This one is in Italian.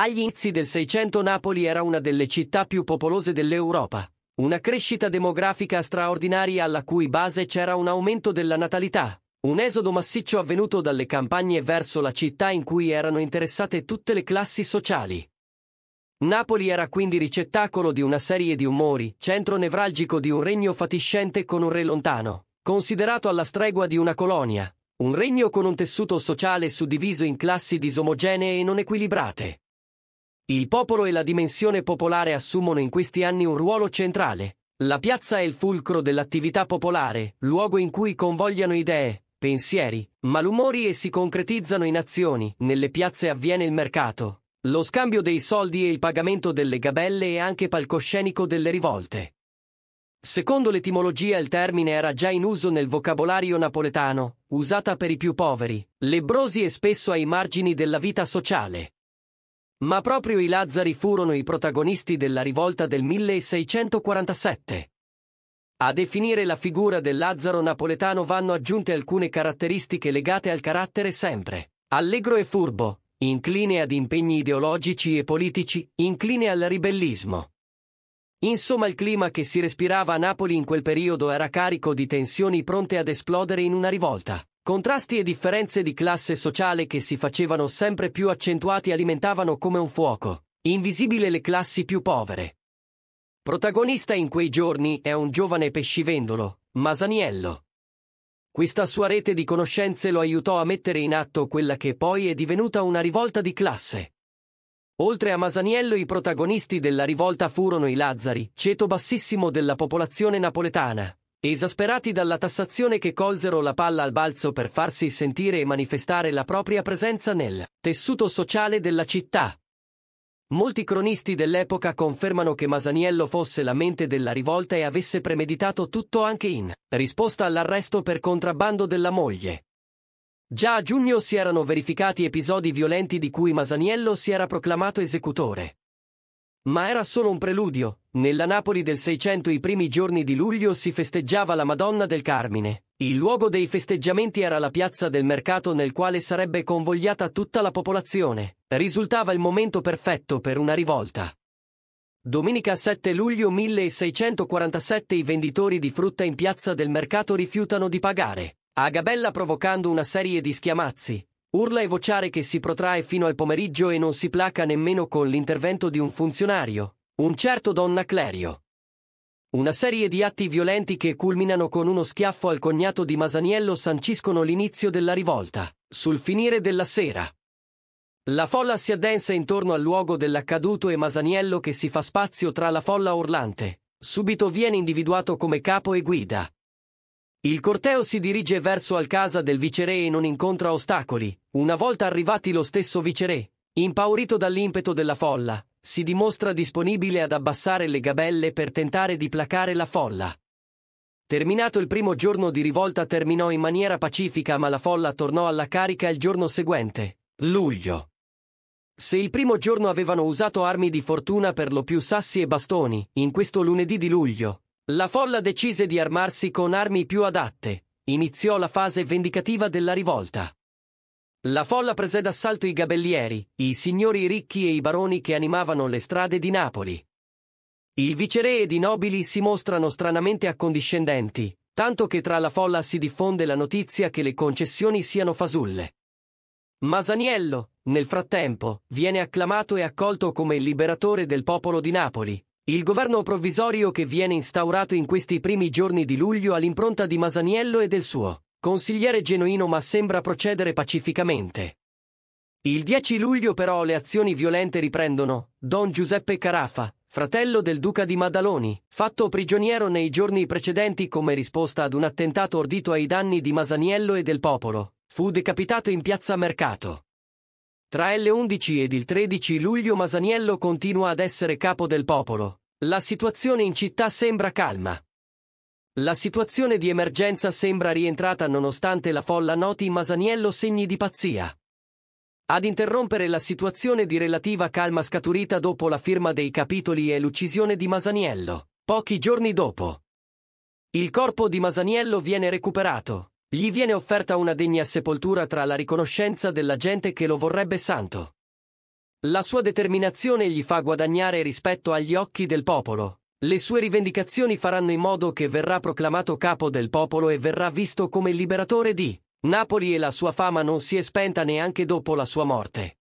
Agli inizi del Seicento Napoli era una delle città più popolose dell'Europa. Una crescita demografica straordinaria alla cui base c'era un aumento della natalità, un esodo massiccio avvenuto dalle campagne verso la città in cui erano interessate tutte le classi sociali. Napoli era quindi ricettacolo di una serie di umori, centro nevralgico di un regno fatiscente con un re lontano, considerato alla stregua di una colonia, un regno con un tessuto sociale suddiviso in classi disomogenee e non equilibrate. Il popolo e la dimensione popolare assumono in questi anni un ruolo centrale. La piazza è il fulcro dell'attività popolare, luogo in cui convogliano idee, pensieri, malumori e si concretizzano in azioni, nelle piazze avviene il mercato. Lo scambio dei soldi e il pagamento delle gabelle e anche palcoscenico delle rivolte. Secondo l'etimologia il termine era già in uso nel vocabolario napoletano, usata per i più poveri, lebrosi e spesso ai margini della vita sociale. Ma proprio i Lazzari furono i protagonisti della rivolta del 1647. A definire la figura del Lazzaro napoletano vanno aggiunte alcune caratteristiche legate al carattere sempre allegro e furbo, incline ad impegni ideologici e politici, incline al ribellismo. Insomma il clima che si respirava a Napoli in quel periodo era carico di tensioni pronte ad esplodere in una rivolta. Contrasti e differenze di classe sociale che si facevano sempre più accentuati alimentavano come un fuoco, invisibile le classi più povere. Protagonista in quei giorni è un giovane pescivendolo, Masaniello. Questa sua rete di conoscenze lo aiutò a mettere in atto quella che poi è divenuta una rivolta di classe. Oltre a Masaniello i protagonisti della rivolta furono i Lazzari, ceto bassissimo della popolazione napoletana, Esasperati dalla tassazione che colsero la palla al balzo per farsi sentire e manifestare la propria presenza nel tessuto sociale della città. Molti cronisti dell'epoca confermano che Masaniello fosse la mente della rivolta e avesse premeditato tutto anche in risposta all'arresto per contrabbando della moglie. Già a giugno si erano verificati episodi violenti di cui Masaniello si era proclamato esecutore. Ma era solo un preludio. Nella Napoli del Seicento i primi giorni di luglio si festeggiava la Madonna del Carmine. Il luogo dei festeggiamenti era la piazza del mercato nel quale sarebbe convogliata tutta la popolazione. Risultava il momento perfetto per una rivolta. Domenica 7 luglio 1647 i venditori di frutta in piazza del mercato rifiutano di pagare. Agabella provocando una serie di schiamazzi, Urla e vociare che si protrae fino al pomeriggio e non si placa nemmeno con l'intervento di un funzionario, un certo donna Clerio. Una serie di atti violenti che culminano con uno schiaffo al cognato di Masaniello sanciscono l'inizio della rivolta, sul finire della sera. La folla si addensa intorno al luogo dell'accaduto e Masaniello che si fa spazio tra la folla urlante. Subito viene individuato come capo e guida. Il corteo si dirige verso casa del viceré e non incontra ostacoli. Una volta arrivati lo stesso viceré, impaurito dall'impeto della folla, si dimostra disponibile ad abbassare le gabelle per tentare di placare la folla. Terminato il primo giorno di rivolta terminò in maniera pacifica ma la folla tornò alla carica il giorno seguente, luglio. Se il primo giorno avevano usato armi di fortuna per lo più sassi e bastoni, in questo lunedì di luglio, la folla decise di armarsi con armi più adatte. Iniziò la fase vendicativa della rivolta. La folla prese d'assalto i gabellieri, i signori ricchi e i baroni che animavano le strade di Napoli. I viceré ed i nobili si mostrano stranamente accondiscendenti, tanto che tra la folla si diffonde la notizia che le concessioni siano fasulle. Masaniello, nel frattempo, viene acclamato e accolto come il liberatore del popolo di Napoli, il governo provvisorio che viene instaurato in questi primi giorni di luglio ha l'impronta di Masaniello e del suo consigliere genuino ma sembra procedere pacificamente. Il 10 luglio però le azioni violente riprendono. Don Giuseppe Carafa, fratello del duca di Maddaloni, fatto prigioniero nei giorni precedenti come risposta ad un attentato ordito ai danni di Masaniello e del popolo, fu decapitato in piazza Mercato. Tra il ed il 13 luglio Masaniello continua ad essere capo del popolo, la situazione in città sembra calma. La situazione di emergenza sembra rientrata nonostante la folla noti Masaniello segni di pazzia. Ad interrompere la situazione di relativa calma scaturita dopo la firma dei capitoli e l'uccisione di Masaniello, pochi giorni dopo. Il corpo di Masaniello viene recuperato, gli viene offerta una degna sepoltura tra la riconoscenza della gente che lo vorrebbe santo. La sua determinazione gli fa guadagnare rispetto agli occhi del popolo. Le sue rivendicazioni faranno in modo che verrà proclamato capo del popolo e verrà visto come liberatore di Napoli e la sua fama non si è spenta neanche dopo la sua morte.